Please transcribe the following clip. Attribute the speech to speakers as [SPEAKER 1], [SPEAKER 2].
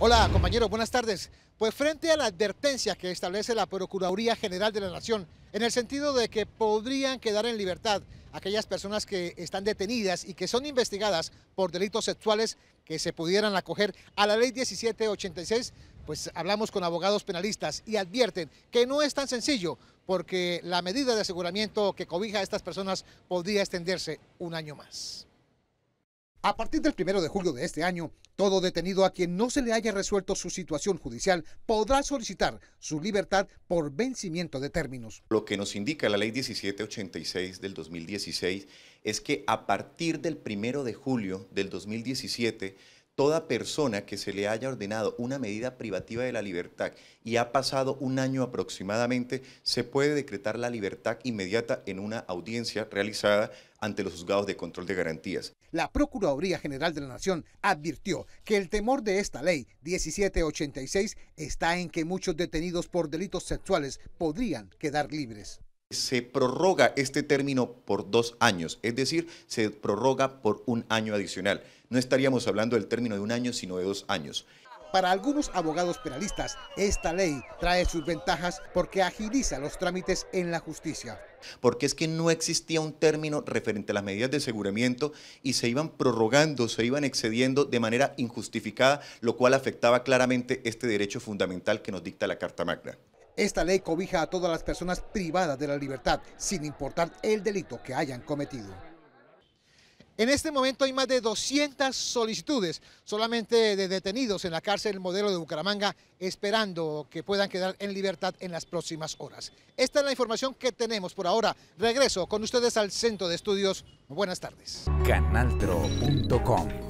[SPEAKER 1] Hola compañeros, buenas tardes. Pues frente a la advertencia que establece la Procuraduría General de la Nación, en el sentido de que podrían quedar en libertad aquellas personas que están detenidas y que son investigadas por delitos sexuales que se pudieran acoger a la ley 1786, pues hablamos con abogados penalistas y advierten que no es tan sencillo porque la medida de aseguramiento que cobija a estas personas podría extenderse un año más. A partir del primero de julio de este año, todo detenido a quien no se le haya resuelto su situación judicial podrá solicitar su libertad por vencimiento de términos.
[SPEAKER 2] Lo que nos indica la ley 1786 del 2016 es que a partir del primero de julio del 2017 toda persona que se le haya ordenado una medida privativa de la libertad y ha pasado un año aproximadamente, se puede decretar la libertad inmediata en una audiencia realizada ante los juzgados de control de garantías.
[SPEAKER 1] La Procuraduría General de la Nación advirtió que el temor de esta ley 1786 está en que muchos detenidos por delitos sexuales podrían quedar libres
[SPEAKER 2] se prorroga este término por dos años, es decir, se prorroga por un año adicional. No estaríamos hablando del término de un año, sino de dos años.
[SPEAKER 1] Para algunos abogados penalistas, esta ley trae sus ventajas porque agiliza los trámites en la justicia.
[SPEAKER 2] Porque es que no existía un término referente a las medidas de aseguramiento y se iban prorrogando, se iban excediendo de manera injustificada, lo cual afectaba claramente este derecho fundamental que nos dicta la Carta Magna.
[SPEAKER 1] Esta ley cobija a todas las personas privadas de la libertad, sin importar el delito que hayan cometido. En este momento hay más de 200 solicitudes solamente de detenidos en la cárcel modelo de Bucaramanga esperando que puedan quedar en libertad en las próximas horas. Esta es la información que tenemos por ahora. Regreso con ustedes al Centro de Estudios.
[SPEAKER 2] Buenas tardes. Canaltro.com